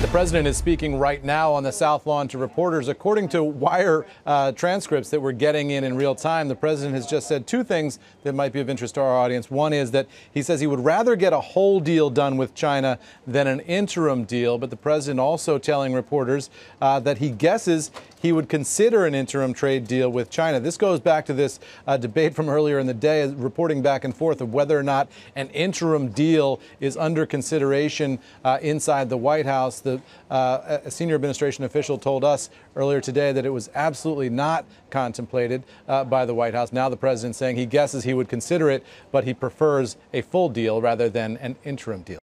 The president is speaking right now on the South Lawn to reporters. According to wire uh, transcripts that we're getting in in real time, the president has just said two things that might be of interest to our audience. One is that he says he would rather get a whole deal done with China than an interim deal, but the president also telling reporters uh, that he guesses he would consider an interim trade deal with China. This goes back to this uh, debate from earlier in the day, reporting back and forth of whether or not an interim deal is under consideration uh, inside the White House. The uh, senior administration official told us earlier today that it was absolutely not contemplated uh, by the White House. Now the president saying he guesses he would consider it, but he prefers a full deal rather than an interim deal.